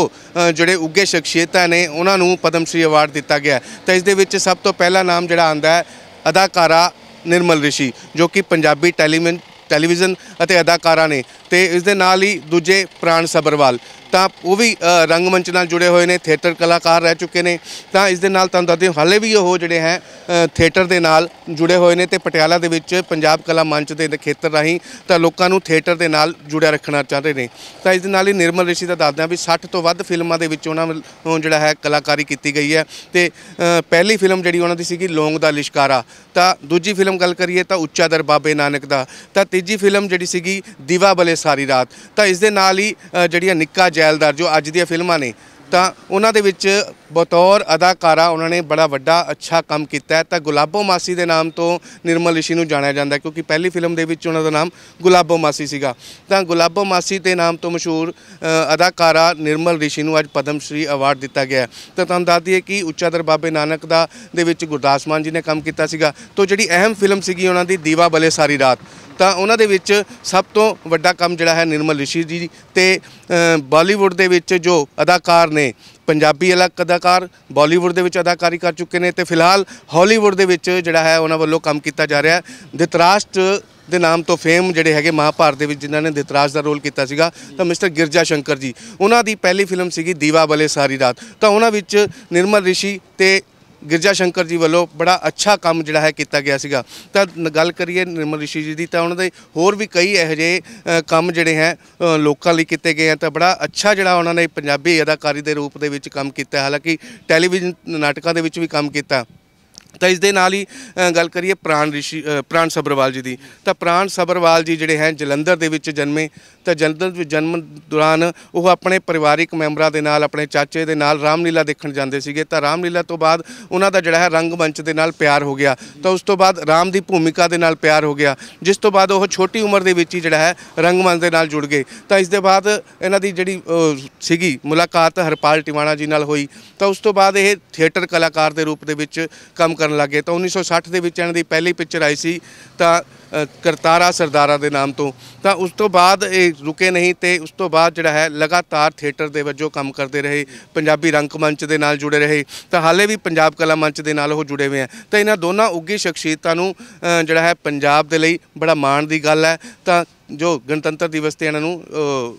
ਜਿਹੜੇ ਉੱਗੇ ਸ਼ਖਸੀਅਤਾਂ ਨੇ ਉਹਨਾਂ ਨੂੰ ਪਦਮ ਸ਼੍ਰੀ ਅਵਾਰਡ ਦਿੱਤਾ ਗਿਆ ਤਾਂ ਇਸ ਦੇ ਵਿੱਚ ਸਭ ਤੋਂ ਪਹਿਲਾ ਨਾਮ ਜਿਹੜਾ ਆਂਦਾ ਹੈ ਅਦਾਕਾਰਾ ਨਿਰਮਲ ਰਿਸ਼ੀ ਜੋ ਕਿ ਪੰਜਾਬੀ ਟੈਲੀਵਿਜ਼ਨ ਟੈਲੀਵਿਜ਼ਨ ਅਤੇ ਅਦਾਕਾਰਾ ਨੇ ਤੇ ਇਸ ਦੇ ਨਾਲ ਹੀ ਦੂਜੇ ਪ੍ਰਾਣ ਸਬਰਵਾਲ ਤਾਂ ਉਹ ਵੀ ਰੰਗਮੰਚ ਨਾਲ ਜੁੜੇ ਹੋਏ ਨੇ ਥੀਏਟਰ ਕਲਾਕਾਰ ਰਹਿ ਚੁੱਕੇ ਨੇ ਤਾਂ ਇਸ ਦੇ ਨਾਲ ਤੁਹਾਨੂੰ ਦੱਸਦੇ ਹਾਲੇ ਵੀ ਉਹ ਜਿਹੜੇ ਹੈ ਥੀਏਟਰ ਦੇ ਨਾਲ ਜੁੜੇ ਹੋਏ ਨੇ ਤੇ ਪਟਿਆਲਾ ਦੇ ਵਿੱਚ ਪੰਜਾਬ ਕਲਾ ਮੰਚ ਦੇ ਖੇਤਰ ਰਾਹੀਂ ਤਾਂ ਲੋਕਾਂ ਨੂੰ ਥੀਏਟਰ ਦੇ ਨਾਲ ਜੁੜਿਆ ਰੱਖਣਾ ਚਾਹੁੰਦੇ ਨੇ ਤਾਂ ਇਸ ਦੇ ਨਾਲ ਹੀ ਨਿਰਮਲ ਰਿਸ਼ੀ ਦਾ ਦੱਸਦੇ ਆ ਵੀ 60 ਤੋਂ ਵੱਧ ਫਿਲਮਾਂ ਦੇ ਵਿੱਚ ਉਹਨਾਂ ਨੂੰ ਜਿਹੜਾ ਹੈ ਕਲਾਕਾਰੀ ਕੀਤੀ ਗਈ ਹੈ ਤੇ ਪਹਿਲੀ ਫਿਲਮ ਜਿਹੜੀ ਉਹਨਾਂ ਦੀ ਸੀਗੀ ਲੌਂਗ ਦਾ ਲਿਸ਼ਕਾਰਾ ਤਾਂ ਦੂਜੀ ਫਿਲਮ ਗੱਲ ਕਰੀਏ ਤਾਂ ਉੱਚਾ ਦਰ ਬਾਬੇ ਨਾਨਕ ਦਾ ਤਾਂ ਤੀਜੀ ਫਿਲਮ ਜਿਹੜੀ ਸੀਗੀ ਦੀਵਾ ਬਲੇ ਸਾਰੀ ਰਾਤ ਤਾਂ ਇਸ ਦੇ ਨਾਲ ਹੀ ਜਿਹੜੀਆਂ ਨਿੱਕਾ ਜੈਲਦਾਰ ਜੋ ਅੱਜ ਦੀਆਂ ਫਿਲਮਾਂ ਨੇ ਤਾਂ ਉਹਨਾਂ ਦੇ ਵਿੱਚ ਬਤੌਰ ਅਦਾਕਾਰਾ ਉਹਨਾਂ ਨੇ ਬੜਾ ਵੱਡਾ ਅੱਛਾ ਕੰਮ ਕੀਤਾ ਤਾਂ ਗੁਲਾਬੋ ਮਾਸੀ ਦੇ ਨਾਮ ਤੋਂ ਨਿਰਮਲ ਰਿਸ਼ੀ ਨੂੰ ਜਾਣਿਆ ਜਾਂਦਾ ਕਿਉਂਕਿ ਪਹਿਲੀ ਫਿਲਮ ਦੇ ਵਿੱਚ ਉਹਨਾਂ ਦਾ ਨਾਮ ਗੁਲਾਬੋ ਮਾਸੀ ਸੀਗਾ ਤਾਂ ਗੁਲਾਬੋ ਮਾਸੀ ਦੇ ਨਾਮ ਤੋਂ ਮਸ਼ਹੂਰ ਅਦਾਕਾਰਾ ਨਿਰਮਲ ਰਿਸ਼ੀ ਨੂੰ ਅੱਜ ਪਦਮ ਸ਼੍ਰੀ ਅਵਾਰਡ ਦਿੱਤਾ ਗਿਆ ਤਾਂ ਤੁਹਾਨੂੰ ਦੱਸ ਦਈਏ ਕਿ ਉੱਚਾ ਦਰ ਬਾਬੇ ਨਾਨਕ ਦਾ ਦੇ ਵਿੱਚ ਗੁਰਦਾਸ ਮਾਨ ਜੀ ਨੇ ਕੰਮ ਕੀਤਾ ਸੀਗਾ ਤੋਂ ਜਿਹੜੀ ਅਹਿਮ ਫਿਲਮ ਸੀਗੀ ਉਹਨਾਂ ਦੀ ਦੀਵਾ ਬਲੇ ਸਾਰੀ ਰਾਤ ਤਾਂ ਉਹਨਾਂ ਦੇ ਵਿੱਚ ਸਭ ਤੋਂ ਵੱਡਾ ਕੰਮ ਜਿਹੜਾ ਹੈ ਨਿਰਮਲ ਰਿਸ਼ੀ ਜੀ ਤੇ ਬਾਲੀਵੁੱਡ ਦੇ ਵਿੱਚ ਜੋ ਅਦਾਕਾਰ ਨੇ ਪੰਜਾਬੀ ਅਲੱਗ ਅਦਾਕਾਰ ਬਾਲੀਵੁੱਡ ਦੇ ਵਿੱਚ ਅਦਾਕਾਰੀ ਕਰ ਚੁੱਕੇ ਨੇ ਤੇ ਫਿਲਹਾਲ ਹਾਲੀਵੁੱਡ ਦੇ ਵਿੱਚ ਜਿਹੜਾ ਹੈ ਉਹਨਾਂ ਵੱਲੋਂ ਕੰਮ ਕੀਤਾ ਜਾ ਰਿਹਾ ਹੈ ਦਿਤਰਾਸ਼ਟ ਦੇ ਨਾਮ ਤੋਂ ਫੇਮ ਜਿਹੜੇ ਹੈਗੇ ਮਹਾਭਾਰਤ ਦੇ ਵਿੱਚ ਜਿਨ੍ਹਾਂ ਨੇ ਦਿਤਰਾਸ਼ ਦਾ ਰੋਲ ਕੀਤਾ ਸੀਗਾ ਤਾਂ ਮਿਸਟਰ ਗਿਰਜਾ ਸ਼ੰਕਰ ਜੀ ਉਹਨਾਂ ਦੀ ਪਹਿਲੀ ਫਿਲਮ ਸੀਗੀ ਦੀਵਾ ਬਲੇ ਸਾਰੀ ਰਾਤ ਤਾਂ ਉਹਨਾਂ ਵਿੱਚ ਨਿਰਮਲ ਰਿਸ਼ੀ ਤੇ ਗਿਰਜਾ ਸ਼ੰਕਰ ਜੀ ਵੱਲੋਂ ਬੜਾ ਅੱਛਾ ਕੰਮ ਜਿਹੜਾ ਹੈ ਕੀਤਾ ਗਿਆ ਸੀਗਾ ਤਾਂ ਗੱਲ ਕਰੀਏ ਨਿਰਮਲ ਰਿਸ਼ੀ ਜੀ ਦੀ ਤਾਂ ਉਹਨਾਂ ਦੇ ਹੋਰ ਵੀ ਕਈ ਇਹੋ ਜਿਹੇ ਕੰਮ ਜਿਹੜੇ ਹੈ ਲੋਕਾਂ ਲਈ ਕੀਤੇ ਗਏ ਆ ਤਾਂ ਬੜਾ ਅੱਛਾ ਜਿਹੜਾ ਉਹਨਾਂ ਨੇ ਪੰਜਾਬੀ ਅਦਾਕਾਰੀ ਦੇ ਰੂਪ ਦੇ ਵਿੱਚ ਕੰਮ ਕੀਤਾ ਹਾਲਾਂਕਿ ਟੈਲੀਵਿਜ਼ਨ ਨਾਟਕਾਂ ਦੇ ਵਿੱਚ ਵੀ ਕੰਮ ਕੀਤਾ ਤਾਂ ਇਸ ਦੇ ਨਾਲ ਹੀ ਗੱਲ ਕਰੀਏ ਪ੍ਰਾਨ ਰਿਸ਼ੀ ਪ੍ਰਾਨ ਸਬਰਵਾਲ ਜੀ ਦੀ ਤਾਂ ਪ੍ਰਾਨ ਸਬਰਵਾਲ ਜੀ ਜਿਹੜੇ ਹੈ ਜਲੰਧਰ ਦੇ ਵਿੱਚ ਜਨਮੇ ਤਾਂ ਜਲੰਧਰ ਵਿੱਚ ਜਨਮ ਦੌਰਾਨ ਉਹ ਆਪਣੇ ਪਰਿਵਾਰਿਕ ਮੈਂਬਰਾਂ ਦੇ ਨਾਲ ਆਪਣੇ ਚਾਚੇ ਦੇ ਨਾਲ ਰਾਮਲੀਲਾ ਦੇਖਣ ਜਾਂਦੇ ਸੀਗੇ ਤਾਂ ਰਾਮਲੀਲਾ ਤੋਂ ਬਾਅਦ ਉਹਨਾਂ ਦਾ ਜਿਹੜਾ ਹੈ ਰੰਗ ਮੰਚ ਦੇ ਨਾਲ ਪਿਆਰ ਹੋ ਗਿਆ ਤਾਂ ਉਸ ਤੋਂ ਬਾਅਦ ਰਾਮ ਦੀ ਭੂਮਿਕਾ ਦੇ ਨਾਲ ਪਿਆਰ ਹੋ ਗਿਆ ਜਿਸ ਤੋਂ ਬਾਅਦ ਉਹ ਛੋਟੀ ਉਮਰ ਦੇ ਵਿੱਚ ਹੀ ਜਿਹੜਾ ਹੈ ਰੰਗ ਮੰਚ ਦੇ ਨਾਲ ਜੁੜ ਗਏ ਤਾਂ ਇਸ ਦੇ ਬਾਅਦ ਇਹਨਾਂ ਦੀ ਜਿਹੜੀ ਸੀਗੀ ਮੁਲਾਕਾਤ ਹਰਪਾਲ ਟਿਵਾਣਾ ਜੀ ਨਾਲ ਹੋਈ ਤਾਂ ਉਸ ਤੋਂ ਬਾਅਦ ਇਹ ਥੀਏਟਰ ਕਲਾਕਾਰ ਦੇ ਰੂਪ ਦੇ ਵਿੱਚ ਕੰਮ ਕਰਨ ਲੱਗੇ ਤਾਂ 1960 ਦੇ ਵਿੱਚ ਇਹਨਾਂ ਦੀ ਪਹਿਲੀ ਪਿਕਚਰ ਆਈ ਸੀ ਤਾਂ ਕਰਤਾਰਾ ਸਰਦਾਰਾ ਦੇ ਨਾਮ ਤੋਂ ਤਾਂ ਉਸ ਤੋਂ ਬਾਅਦ ਇਹ ਰੁਕੇ ਨਹੀਂ ਤੇ ਉਸ ਤੋਂ ਬਾਅਦ ਜਿਹੜਾ ਹੈ ਲਗਾਤਾਰ ਥੀਏਟਰ ਦੇ ਵਜੋਂ ਕੰਮ ਕਰਦੇ ਰਹੇ ਪੰਜਾਬੀ ਰੰਗਮੰਚ ਦੇ ਨਾਲ ਜੁੜੇ ਰਹੇ ਤਾਂ ਹਾਲੇ ਵੀ ਪੰਜਾਬ ਕਲਾ ਮੰਚ ਦੇ ਨਾਲ ਉਹ ਜੁੜੇ ਹੋਏ ਆ ਤਾਂ ਇਹਨਾਂ ਦੋਨਾਂ ਉੱਗੀ ਸ਼ਖਸੀਅਤਾਂ ਨੂੰ ਜਿਹੜਾ ਹੈ ਪੰਜਾਬ ਦੇ ਲਈ ਬੜਾ ਮਾਣ ਦੀ ਗੱਲ ਹੈ ਤਾਂ ਜੋ ਗਣਤੰਤਰ ਦਿਵਸ ਤੇ ਇਹਨਾਂ ਨੂੰ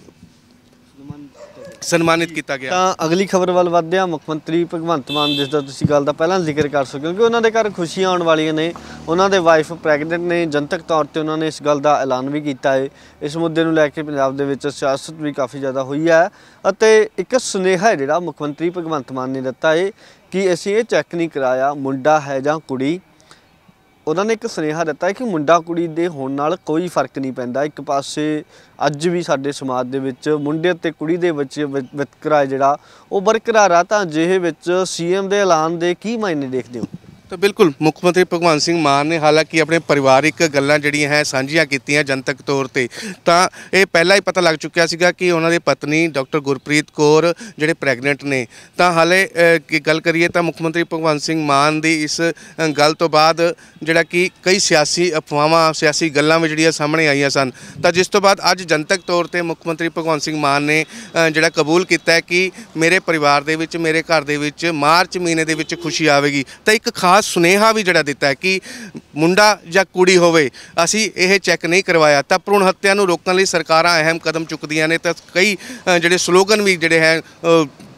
ਸਨਮਾਨਿਤ ਕੀਤਾ ਗਿਆ ਤਾਂ ਅਗਲੀ ਖਬਰ ਵੱਲ ਵਧਦੇ ਹਾਂ ਮੁੱਖ ਮੰਤਰੀ ਭਗਵੰਤ ਮਾਨ ਜਿਸ ਦਾ ਤੁਸੀਂ ਗੱਲ ਦਾ ਪਹਿਲਾਂ ਜ਼ਿਕਰ ਕਰ ਸਕੋ ਕਿਉਂਕਿ ਉਹਨਾਂ ਦੇ ਘਰ ਖੁਸ਼ੀਆਂ ਆਉਣ ਵਾਲੀਆਂ ਨੇ ਉਹਨਾਂ ਦੇ ਵਾਈਫ ਪ੍ਰੈਗਨੈਂਟ ਨੇ ਜਨਤਕ ਤੌਰ ਤੇ ਉਹਨਾਂ ਨੇ ਇਸ ਗੱਲ ਦਾ ਐਲਾਨ ਵੀ ਕੀਤਾ ਹੈ ਇਸ ਮੁੱਦੇ ਨੂੰ ਲੈ ਕੇ ਪੰਜਾਬ ਦੇ ਵਿੱਚ ਸਿਆਸਤ ਵੀ ਕਾਫੀ ਜ਼ਿਆਦਾ ਹੋਈ ਹੈ ਅਤੇ ਇੱਕ ਸੁਨੇਹਾ ਜਿਹੜਾ ਮੁੱਖ ਮੰਤਰੀ ਭਗਵੰਤ ਮਾਨ ਨੇ ਦਿੱਤਾ ਹੈ ਕਿ ਅਸੀਂ ਇਹ ਚੈੱਕ ਨਹੀਂ ਕਰਾਇਆ ਮੁੰਡਾ ਹੈ ਜਾਂ ਕੁੜੀ ਉਹਨਾਂ ਨੇ ਇੱਕ ਸੁਨੇਹਾ ਦਿੱਤਾ ਕਿ ਮੁੰਡਾ ਕੁੜੀ ਦੇ ਹੋਣ ਨਾਲ ਕੋਈ ਫਰਕ ਨਹੀਂ ਪੈਂਦਾ ਇੱਕ ਪਾਸੇ ਅੱਜ ਵੀ ਸਾਡੇ ਸਮਾਜ ਦੇ ਵਿੱਚ ਮੁੰਡੇ ਤੇ ਕੁੜੀ ਦੇ ਵਿੱਚ ਵਿਤਕਰਾ ਜਿਹੜਾ ਉਹ ਬਰਕਰਾਰ ਆ ਤਾਂ ਜਿਹੇ ਵਿੱਚ ਸੀਐਮ ਦੇ ਐਲਾਨ ਦੇ ਕੀ ਮਾਇਨੇ ਦੇਖਦੇ ਹੋ ਤਾਂ ਬਿਲਕੁਲ ਮੁੱਖ ਮੰਤਰੀ ਭਗਵੰਤ ਸਿੰਘ ਮਾਨ ਨੇ ਹਾਲਾਂਕਿ ਆਪਣੇ ਪਰਿਵਾਰਿਕ ਗੱਲਾਂ ਜਿਹੜੀਆਂ ਹੈ ਸਾਂਝੀਆਂ ਕੀਤੀਆਂ ਜਨਤਕ ਤੌਰ ਤੇ ਤਾਂ ਇਹ ਪਹਿਲਾਂ ਹੀ ਪਤਾ ਲੱਗ ਚੁੱਕਿਆ ਸੀਗਾ ਕਿ ਉਹਨਾਂ ਦੀ ਪਤਨੀ ਡਾਕਟਰ ਗੁਰਪ੍ਰੀਤ ਕੌਰ ਜਿਹੜੇ ਪ੍ਰੈਗਨੈਂਟ ਨੇ ਤਾਂ ਹਾਲੇ ਕੀ ਗੱਲ ਕਰੀਏ ਤਾਂ ਮੁੱਖ ਮੰਤਰੀ ਭਗਵੰਤ ਸਿੰਘ ਮਾਨ ਦੀ ਇਸ ਗੱਲ ਤੋਂ ਬਾਅਦ ਜਿਹੜਾ ਕਿ ਕਈ ਸਿਆਸੀ ਅਫਵਾਹਾਂ ਸਿਆਸੀ ਗੱਲਾਂ ਵੀ ਜਿਹੜੀਆਂ ਸਾਹਮਣੇ ਆਈਆਂ ਸਨ ਤਾਂ ਜਿਸ ਤੋਂ ਬਾਅਦ ਅੱਜ ਜਨਤਕ ਤੌਰ ਤੇ ਮੁੱਖ ਮੰਤਰੀ ਭਗਵੰਤ ਸਿੰਘ ਮਾਨ ਨੇ ਜਿਹੜਾ ਕਬੂਲ ਕੀਤਾ ਕਿ ਮੇਰੇ ਪਰਿਵਾਰ ਦੇ ਵਿੱਚ ਮੇਰੇ ਘਰ ਦੇ ਵਿੱਚ ਮਾਰਚ ਮਹੀਨੇ ਦੇ ਵਿੱਚ ਖੁਸ਼ੀ ਆਵੇਗੀ ਤਾਂ ਇੱਕ ਖਾਸ ਆ ਸੁਨੇਹਾ ਵੀ ਜਿਹੜਾ ਦਿੱਤਾ ਕਿ ਮੁੰਡਾ ਜਾਂ ਕੁੜੀ ਹੋਵੇ ਅਸੀਂ ਇਹ ਚੈੱਕ ਨਹੀਂ ਕਰਵਾਇਆ ਤਾਂ ਭਰੂਣ ਹੱਤਿਆ ਨੂੰ ਰੋਕਣ ਲਈ ਸਰਕਾਰਾਂ ਅਹਿਮ ਕਦਮ ਚੁੱਕਦੀਆਂ ਨੇ ਤਾਂ ਕਈ ਜਿਹੜੇ ਸਲੋਗਨ ਵੀ ਜਿਹੜੇ ਹੈ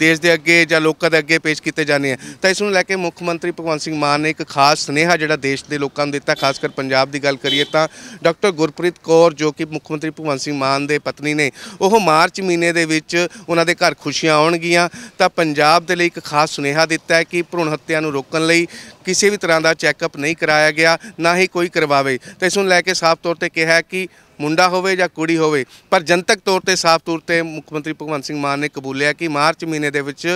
ਦੇਸ਼ ਦੇ ਅੱਗੇ ਜਾਂ ਲੋਕਾਂ ਦੇ ਅੱਗੇ ਪੇਸ਼ ਕੀਤੇ ਜਾਣੇ ਆ ਤਾਂ ਇਸ ਨੂੰ ਲੈ ਕੇ ਮੁੱਖ ਮੰਤਰੀ ਭਗਵੰਤ ਸਿੰਘ ਮਾਨ ਨੇ ਇੱਕ ਖਾਸ ਸਨੇਹਾ ਜਿਹੜਾ ਦੇਸ਼ ਦੇ ਲੋਕਾਂ ਨੂੰ ਦਿੱਤਾ ਖਾਸ ਕਰ ਪੰਜਾਬ ਦੀ ਗੱਲ ਕਰੀਏ ਤਾਂ ਡਾਕਟਰ ਗੁਰਪ੍ਰੀਤ ਕੌਰ ਜੋ ਕਿ ਮੁੱਖ ਮੰਤਰੀ ਭਗਵੰਤ ਸਿੰਘ ਮਾਨ ਦੇ ਪਤਨੀ ਨੇ ਉਹ ਮਾਰਚ ਮਹੀਨੇ ਦੇ ਵਿੱਚ ਉਹਨਾਂ ਦੇ ਘਰ ਖੁਸ਼ੀਆਂ ਆਉਣਗੀਆਂ ਤਾਂ ਪੰਜਾਬ ਦੇ ਲਈ ਇੱਕ ਖਾਸ ਸੁਨੇਹਾ ਦਿੱਤਾ ਹੈ ਕਿ ਭਰੂਣ ਹੱਤਿਆ ਨੂੰ ਰੋਕਣ ਲਈ ਕਿਸੇ ਵੀ ਤਰ੍ਹਾਂ ਦਾ ਚੈੱਕਅਪ ਨਹੀਂ ਕਰਾਇਆ ਗਿਆ ਨਾ ਹੀ ਕੋਈ ਕਰਵਾਵੇ ਤਾਂ ਇਸ ਨੂੰ ਲੈ ਕੇ ਸਾਫ਼ ਤੌਰ ਤੇ ਕਿਹਾ ਕਿ ਮੁੰਡਾ ਹੋਵੇ ਜਾਂ ਕੁੜੀ ਹੋਵੇ ਪਰ ਜਨਤਕ ਤੌਰ ਤੇ ਸਾਫ਼ ਤੌਰ ਤੇ ਮੁੱਖ ਮੰਤਰੀ ਭਗਵੰਤ ਸਿੰਘ ਮਾਨ ਨੇ ਕਬੂਲਿਆ ਕਿ ਮਾਰਚ ਮਹੀਨੇ ਦੇ ਵਿੱਚ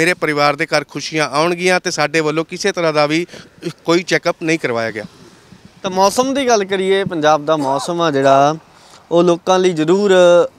ਮੇਰੇ ਪਰਿਵਾਰ ਦੇ ਘਰ ਖੁਸ਼ੀਆਂ ਆਉਣਗੀਆਂ ਤੇ ਸਾਡੇ ਵੱਲੋਂ ਕਿਸੇ ਤਰ੍ਹਾਂ ਦਾ ਵੀ ਕੋਈ ਚੈੱਕਅਪ ਨਹੀਂ ਕਰਵਾਇਆ ਗਿਆ ਤਾਂ ਮੌਸਮ ਦੀ ਗੱਲ ਕਰੀਏ ਪੰਜਾਬ ਦਾ ਮੌਸਮ ਆ ਜਿਹੜਾ ਉਹ ਲੋਕਾਂ ਲਈ ਜ਼ਰੂਰ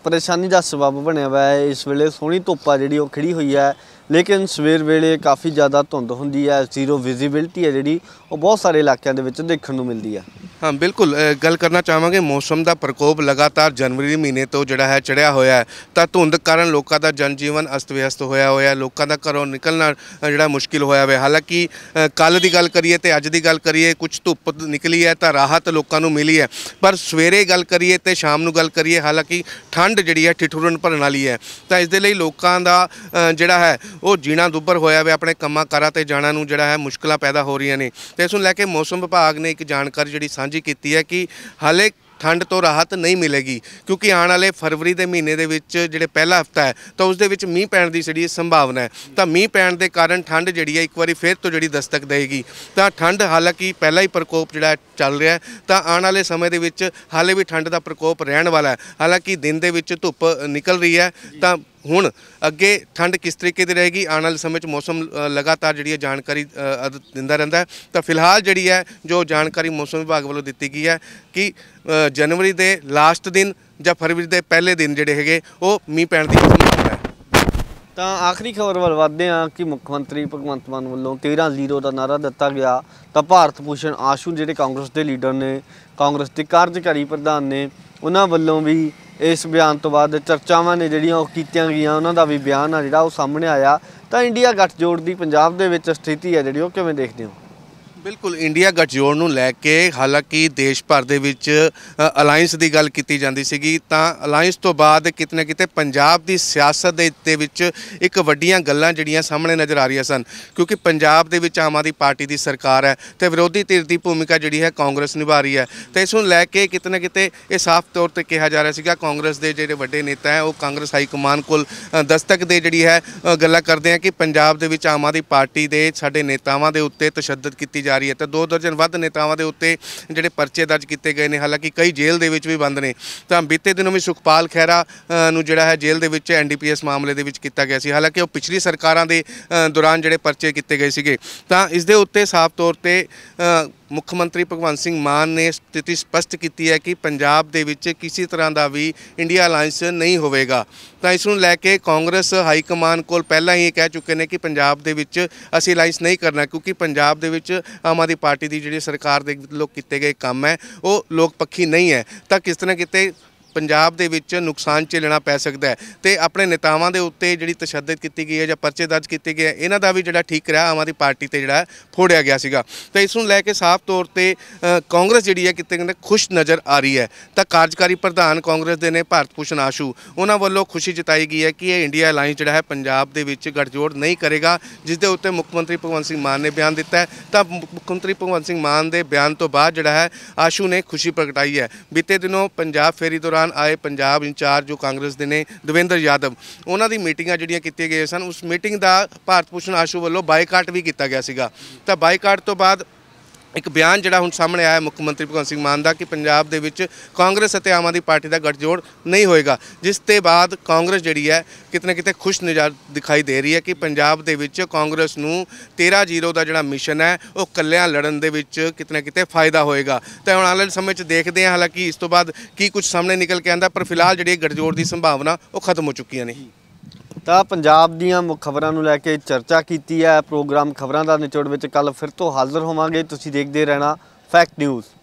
ਪਰੇਸ਼ਾਨੀ ਦਾ ਸਬਬ ਬਣਿਆ ਹੋਇਆ ਹੈ ਇਸ ਵੇਲੇ ਸੋਹਣੀ ਧੁੱਪ ਆ ਜਿਹੜੀ ਉਹ ਖੜੀ ਹੋਈ ਹੈ ਲੇਕਿਨ ਸਵੇਰ ਵੇਲੇ ਕਾਫੀ ਜ਼ਿਆਦਾ ਧੁੰਦ ਹੁੰਦੀ ਹੈ ਜ਼ੀਰੋ ਵਿਜ਼ਿਬਿਲਟੀ ਹੈ ਜਿਹੜੀ ਉਹ ਬਹੁਤ ਸਾਰੇ ਇਲਾਕਿਆਂ ਦੇ ਵਿੱਚ ਦੇਖਣ ਨੂੰ ਮਿਲਦੀ ਹੈ ਹਾਂ ਬਿਲਕੁਲ ਗੱਲ ਕਰਨਾ ਚਾਹਾਂਗੇ ਮੌਸਮ ਦਾ ਪ੍ਰਕੋਪ ਲਗਾਤਾਰ ਜਨਵਰੀ ਮਹੀਨੇ ਤੋਂ ਜਿਹੜਾ ਹੈ ਚੜਿਆ ਹੋਇਆ ਹੈ ਤਾਂ ਧੁੰਦ ਕਾਰਨ ਲੋਕਾਂ ਦਾ ਜਨਜੀਵਨ ਅਸਤ-ਵਿਅਸਤ ਹੋਇਆ ਹੋਇਆ ਲੋਕਾਂ ਦਾ ਘਰੋਂ ਨਿਕਲਣਾ ਜਿਹੜਾ ਮੁਸ਼ਕਿਲ ਹੋਇਆ ਹੋਇਆ ਹਾਲਾਂਕਿ ਕੱਲ ਦੀ ਗੱਲ ਕਰੀਏ ਤੇ ਅੱਜ ਦੀ ਗੱਲ ਕਰੀਏ ਕੁਝ ਧੁੱਪ ਨਿਕਲੀ ਹੈ ਤਾਂ ਰਾਹਤ ਲੋਕਾਂ ਨੂੰ ਮਿਲੀ ਹੈ ਪਰ ਸਵੇਰੇ ਗੱਲ ਕਰੀਏ ਤੇ ਸ਼ਾਮ ਨੂੰ ਗੱਲ ਕਰੀਏ ਹਾਲਾਂਕਿ ਠੰਡ ਜਿਹੜੀ ਹੈ ਠਿਠੁਰਨ ਭਰਨ ਵਾਲੀ ਹੈ ਤਾਂ ਇਸ ਦੇ ਲਈ ਲੋਕਾਂ ਦਾ ਜਿਹੜਾ ਹੈ ਉਹ ਜੀਣਾ ਦੁੱਬਰ ਹੋਇਆ ਵੇ ਆਪਣੇ ਕੰਮਾਂ ਕਾਰਾਂ ਤੇ ਜਾਣਾ ਨੂੰ ਜਿਹੜਾ ਹੈ ਮੁਸ਼ਕਲਾਂ ਪੈਦਾ ਹੋ ਰਹੀਆਂ ਨੇ ਤੇ ਇਸ ਨੂੰ ਲੈ ਕੇ ਮੌਸਮ ਵਿਭਾਗ ਨੇ ਇੱਕ ਜਾਣਕਾਰੀ ਜਿਹੜੀ ਸਾਂਝੀ ਕੀਤੀ ਹੈ ਕਿ ਹਾਲੇ ਠੰਡ ਤੋਂ ਰਾਹਤ ਨਹੀਂ ਮਿਲੇਗੀ ਕਿਉਂਕਿ ਆਉਣ ਵਾਲੇ ਫਰਵਰੀ ਦੇ ਮਹੀਨੇ ਦੇ ਵਿੱਚ ਜਿਹੜੇ ਪਹਿਲਾ ਹਫਤਾ ਹੈ ਤਾਂ ਉਸ ਦੇ ਵਿੱਚ ਮੀਂਹ ਪੈਣ ਦੀ ਜਿਹੜੀ ਸੰਭਾਵਨਾ ਹੈ ਤਾਂ ਮੀਂਹ ਪੈਣ ਦੇ ਕਾਰਨ ਠੰਡ ਜਿਹੜੀ ਹੈ ਇੱਕ ਵਾਰੀ ਫੇਰ ਤੋਂ ਜਿਹੜੀ ਦਸਤਕ ਦੇਗੀ ਤਾਂ ਠੰਡ ਹਾਲਾਂਕਿ ਪਹਿਲਾ ਹੀ ਪ੍ਰਕੋਪ ਜਿਹੜਾ ਚੱਲ ਰਿਹਾ ਤਾਂ ਆਉਣ ਵਾਲੇ ਸਮੇਂ ਦੇ ਵਿੱਚ ਹਾਲੇ ਵੀ ਠੰਡ ਦਾ ਪ੍ਰਕੋਪ ਰਹਿਣ ਵਾਲਾ ਹੈ ਹਾਲਾਂਕਿ ਦਿਨ ਦੇ ਵਿੱਚ ਧੁੱਪ ਨਿਕਲ ਰਹੀ ਹੈ ਤਾਂ ਹੁਣ ਅੱਗੇ ਠੰਡ ਕਿਸ ਤਰੀਕੇ ਦੀ ਰਹੇਗੀ ਆਉਣ ਵਾਲੇ ਸਮੇਂ 'ਚ ਮੌਸਮ ਲਗਾਤਾਰ ਜਿਹੜੀ ਹੈ ਜਾਣਕਾਰੀ ਦਿੰਦਾ ਰਹਿੰਦਾ ਤਾਂ ਫਿਲਹਾਲ ਜਿਹੜੀ ਹੈ ਜੋ ਜਾਣਕਾਰੀ ਮੌਸਮ ਵਿਭਾਗ ਵੱਲੋਂ ਦਿੱਤੀ ਗਈ ਹੈ ਕਿ ਜਨਵਰੀ ਦੇ ਲਾਸਟ ਦਿਨ ਜਾਂ ਫਰਵਰੀ ਦੇ ਪਹਿਲੇ ਦਿਨ ਜਿਹੜੇ ਹੈਗੇ ਉਹ ਮੀਂਹ ਪੈਣ ਦੀ ਸੰਭਾਵਨਾ ਹੈ ਤਾਂ ਆਖਰੀ ਖਬਰ ਵੱਲ ਵਧਦੇ ਹਾਂ ਕਿ ਮੁੱਖ ਮੰਤਰੀ ਭਗਵੰਤ ਮਾਨ ਵੱਲੋਂ 13 ਜ਼ੀਰੋ ਦਾ ਨਾਰਾ ਦਿੱਤਾ ਗਿਆ ਤਾਂ ਭਾਰਤ ਭੂਸ਼ਣ ਆਸ਼ੂ ਜਿਹੜੇ ਕਾਂਗਰਸ ਦੇ ਲੀਡਰ ਨੇ ਕਾਂਗਰਸ ਦੇ ਕਾਰਜਕਾਰੀ ਪ੍ਰਧਾਨ ਨੇ ਉਹਨਾਂ ਵੱਲੋਂ ਵੀ ਇਸ ਬਿਆਨ ਤੋਂ ਬਾਅਦ ਚਰਚਾਵਾਂ ਨੇ ਜਿਹੜੀਆਂ ਉਹ ਕੀਤੀਆਂ ਗਈਆਂ ਉਹਨਾਂ ਦਾ ਵੀ ਬਿਆਨ ਆ ਜਿਹੜਾ ਉਹ ਸਾਹਮਣੇ ਆਇਆ ਤਾਂ ਇੰਡੀਆ ਗੱਠਜੋੜ ਦੀ ਪੰਜਾਬ ਦੇ ਵਿੱਚ ਸਥਿਤੀ ਹੈ ਜਿਹੜੀ ਉਹ ਕਿਵੇਂ ਦੇਖਦੇ ਹੋ ਬਿਲਕੁਲ ਇੰਡੀਆ ਗੱਠਜੋੜ ਨੂੰ ਲੈ ਕੇ ਹਾਲਾਂਕਿ ਦੇਸ਼ ਭਰ ਦੇ ਵਿੱਚ ਅਲਾਈਅੰਸ ਦੀ ਗੱਲ ਕੀਤੀ ਜਾਂਦੀ ਸੀਗੀ ਤਾਂ ਅਲਾਈਅੰਸ ਤੋਂ ਬਾਅਦ ਕਿਤਨੇ ਕਿਤੇ ਪੰਜਾਬ ਦੀ ਸਿਆਸਤ ਦੇ ਉੱਤੇ ਵਿੱਚ ਇੱਕ ਵੱਡੀਆਂ ਗੱਲਾਂ ਜਿਹੜੀਆਂ ਸਾਹਮਣੇ ਨਜ਼ਰ ਆ ਰਹੀਆਂ ਸਨ ਕਿਉਂਕਿ ਪੰਜਾਬ ਦੇ ਵਿੱਚ ਆਮ ਆਦਮੀ ਪਾਰਟੀ ਦੀ ਸਰਕਾਰ ਹੈ ਤੇ ਵਿਰੋਧੀ ਧਿਰ ਦੀ ਭੂਮਿਕਾ ਜਿਹੜੀ ਹੈ ਕਾਂਗਰਸ ਨਿਭਾ ਰਹੀ ਹੈ ਤੇ ਇਸ ਨੂੰ ਲੈ ਕੇ ਕਿਤਨੇ ਕਿਤੇ ਇਹ ਸਾਫ਼ ਤੌਰ ਤੇ ਕਿਹਾ ਜਾ ਰਿਹਾ ਸੀਗਾ ਕਾਂਗਰਸ ਦੇ ਜਿਹੜੇ ਵੱਡੇ ਨੇਤਾ ਹੈ ਉਹ ਕਾਂਗਰਸ ਹਾਈ ਕਮਾਨ ਕੋਲ ਦਸਤਕ ਦੇ ਜਿਹੜੀ ਹੈ ਗੱਲਾਂ ਕਰਦੇ ਆ ਕਿ ਪੰਜਾਬ ਦੇ ਵਿੱਚ ਆਮ ਆਦਮੀ ਪਾਰਟੀ ਦੇ ਸਾਡੇ ਨੇਤਾਵਾਂ ਦੇ ਉੱਤੇ ਤਸ਼ੱਦਦ ਕੀਤੀ ਜਾ ਜਾ ਰਹੀ ਹੈ ਤੇ ਦੋ ਦਰਜਨ ਵੱਧ ਨੇਤਾਵਾਂ ਦੇ ਉੱਤੇ ਜਿਹੜੇ ਪਰਚੇ ਦਰਜ ਕੀਤੇ ਗਏ ਨੇ ਹਾਲਾਂਕਿ ਕਈ ਜੇਲ੍ਹ ਦੇ ਵਿੱਚ ਵੀ ਬੰਦ ਨੇ ਤਾਂ ਬੀਤੇ ਦਿਨੋਂ ਵੀ ਸੁਖਪਾਲ ਖੈਰਾ ਨੂੰ ਜਿਹੜਾ ਹੈ ਜੇਲ੍ਹ ਦੇ ਵਿੱਚ ਐਨਡੀਪੀਐਸ ਮਾਮਲੇ ਦੇ ਵਿੱਚ ਕੀਤਾ ਗਿਆ ਸੀ ਹਾਲਾਂਕਿ ਉਹ ਪਿਛਲੀ ਸਰਕਾਰਾਂ ਦੇ ਦੌਰਾਨ ਜਿਹੜੇ ਪਰਚੇ ਕੀਤੇ ਗਏ ਸੀਗੇ ਤਾਂ ਇਸ ਦੇ ਉੱਤੇ ਸਾਫ਼ ਤੌਰ ਤੇ ਮੁੱਖ ਮੰਤਰੀ ਭਗਵੰਤ ਸਿੰਘ ਮਾਨ ਨੇ ਸਥਿਤੀ ਸਪਸ਼ਟ ਕੀਤੀ ਹੈ ਕਿ ਪੰਜਾਬ ਦੇ ਵਿੱਚ ਕਿਸੇ ਤਰ੍ਹਾਂ ਦਾ ਵੀ ਇੰਡੀਆ ਅਲਾਈਅੰਸ ਨਹੀਂ ਹੋਵੇਗਾ ਤਾਂ ਇਸ ਨੂੰ ਲੈ ਕੇ ਕਾਂਗਰਸ ਹਾਈ ਕਮਾਨ ਕੋਲ ਪਹਿਲਾਂ ਹੀ ਇਹ ਕਹਿ ਚੁੱਕੇ ਨੇ ਕਿ ਪੰਜਾਬ ਦੇ ਵਿੱਚ ਅਸੀਂ ਅਲਾਈਅੰਸ ਨਹੀਂ ਕਰਨਾ ਕਿਉਂਕਿ ਪੰਜਾਬ ਦੇ ਵਿੱਚ ਆਮ ਆਦਮੀ ਪਾਰਟੀ ਦੀ ਜਿਹੜੀ ਸਰਕਾਰ ਦੇ ਲੋਕ ਕੀਤੇ ਗਏ ਕੰਮ ਹੈ ਉਹ ਲੋਕ ਪੱਖੀ ਨਹੀਂ ਹੈ ਤਾਂ ਕਿਸ ਤਰ੍ਹਾਂ ਕਿਤੇ ਪੰਜਾਬ ਦੇ ਵਿੱਚ ਨੁਕਸਾਨ ਝੇਲਣਾ ਪੈ ਸਕਦਾ ਹੈ ਤੇ ਆਪਣੇ ਨੇਤਾਵਾਂ ਦੇ ਉੱਤੇ ਜਿਹੜੀ ਤਸ਼ੱਦਦ ਕੀਤੀ ਗਈ ਹੈ ਜਾਂ ਪਰਚੇ ਦਰਜ ਕੀਤੇ ਗਏ ਇਹਨਾਂ ਦਾ ਵੀ ਜਿਹੜਾ ਠੀਕ ਰਿਹਾ ਆਮ ਆਦਮੀ ਪਾਰਟੀ ਤੇ ਜਿਹੜਾ ਫੋੜਿਆ ਗਿਆ ਸੀਗਾ ਤੇ ਇਸ ਨੂੰ ਲੈ ਕੇ ਸਾਫ਼ ਤੌਰ ਤੇ ਕਾਂਗਰਸ ਜਿਹੜੀ ਹੈ ਕਿਤੇ ਕਿਤੇ ਖੁਸ਼ ਨਜ਼ਰ ਆ ਰਹੀ ਹੈ ਤਾਂ ਕਾਰਜਕਾਰੀ ਪ੍ਰਧਾਨ ਕਾਂਗਰਸ ਦੇ ਨੇ ਭਾਰਤ ਭੂਸ਼ਣ ਆਸ਼ੂ ਉਹਨਾਂ ਵੱਲੋਂ ਖੁਸ਼ੀ ਜਤਾਈ ਗਈ ਹੈ ਕਿ ਇਹ ਇੰਡੀਆ ਅਲਾਈਅੰਸ ਜਿਹੜਾ ਹੈ ਪੰਜਾਬ ਦੇ ਵਿੱਚ ਗੱਠਜੋੜ ਨਹੀਂ ਕਰੇਗਾ ਜਿਸ ਦੇ ਉੱਤੇ ਮੁੱਖ ਮੰਤਰੀ ਭਗਵੰਤ ਸਿੰਘ ਮਾਨ ਨੇ ਬਿਆਨ ਦਿੱਤਾ ਤਾਂ ਮੁੱਖ ਮੰਤਰੀ ਭਗਵੰਤ ਸਿੰਘ ਮਾਨ ਦੇ ਬਿਆਨ ਤੋਂ ਬਾਅਦ ਜਿਹੜਾ ਹੈ ਆਸ਼ੂ ਨੇ ਖੁਸ਼ੀ ਪ੍ਰਗਟਾਈ ਹੈ ਬੀਤੇ ਦਿਨੋਂ ਪੰਜਾਬ ਫੇਰੀ ਦੌਰਾਨ ਦੌਰਾਨ ਆਏ ਪੰਜਾਬ ਇੰਚਾਰਜ ਜੋ ਕਾਂਗਰਸ ਦੇ ਨੇ ਦਵਿੰਦਰ ਯਾਦਵ ਉਹਨਾਂ ਦੀ ਮੀਟਿੰਗਾਂ ਜਿਹੜੀਆਂ ਕੀਤੀਆਂ ਗਈਆਂ ਸਨ ਉਸ ਮੀਟਿੰਗ ਦਾ ਭਾਰਤ ਪੂਸ਼ਣ ਆਸ਼ੂ ਵੱਲੋਂ ਬਾਈਕਾਟ ਵੀ ਕੀਤਾ ਗਿਆ ਸੀਗਾ ਤਾਂ ਬਾਈਕਾਟ ਤੋਂ ਬਾਅਦ ਇੱਕ ਬਿਆਨ ਜਿਹੜਾ ਹੁਣ ਸਾਹਮਣੇ ਆਇਆ ਮੁੱਖ ਮੰਤਰੀ ਭਗਵੰਤ ਸਿੰਘ ਮਾਨ ਦਾ ਕਿ ਪੰਜਾਬ ਦੇ ਵਿੱਚ ਕਾਂਗਰਸ ਅਤੇ ਆਮ ਆਦਮੀ ਪਾਰਟੀ ਦਾ ਗੱਠਜੋੜ ਨਹੀਂ ਹੋਏਗਾ ਜਿਸ ਤੇ ਬਾਅਦ ਕਾਂਗਰਸ ਜਿਹੜੀ ਹੈ ਕਿਤਨੇ ਕਿਤੇ ਖੁਸ਼ ਨਜ਼ਰ ਦਿਖਾਈ ਦੇ ਰਹੀ ਹੈ ਕਿ ਪੰਜਾਬ ਦੇ ਵਿੱਚ ਕਾਂਗਰਸ ਨੂੰ 13-0 ਦਾ ਜਿਹੜਾ ਮਿਸ਼ਨ ਹੈ ਉਹ ਕੱਲਿਆਂ ਲੜਨ ਦੇ ਵਿੱਚ ਕਿਤਨੇ ਕਿਤੇ ਫਾਇਦਾ ਹੋਏਗਾ ਤੇ ਹੁਣ ਆਲੇ ਸਮੇਂ 'ਚ ਦੇਖਦੇ ਹਾਂ ਹਾਲਾਂਕਿ ਇਸ ਤੋਂ ਬਾਅਦ ਕੀ ਕੁਝ ਸਾਹਮਣੇ ਨਿਕਲ ਕੇ ਆਂਦਾ ਪਰ ਫਿਲਹਾਲ ਜਿਹੜੀ ਗੱਠਜੋੜ ਦੀ ਸੰਭਾਵਨਾ ਉਹ ਖਤਮ ਹੋ ਚੁੱਕੀਆਂ ਨੇ ਤਾਂ ਪੰਜਾਬ ਦੀਆਂ ਮੁੱਖ ਖਬਰਾਂ ਨੂੰ ਲੈ ਕੇ ਚਰਚਾ ਕੀਤੀ ਹੈ ਪ੍ਰੋਗਰਾਮ ਖਬਰਾਂ ਦਾ ਨਿਚੋੜ ਵਿੱਚ ਕੱਲ ਫਿਰ ਤੋਂ ਹਾਜ਼ਰ ਹੋਵਾਂਗੇ ਤੁਸੀਂ ਦੇਖਦੇ ਰਹਿਣਾ ਫੈਕਟ ਨਿਊਜ਼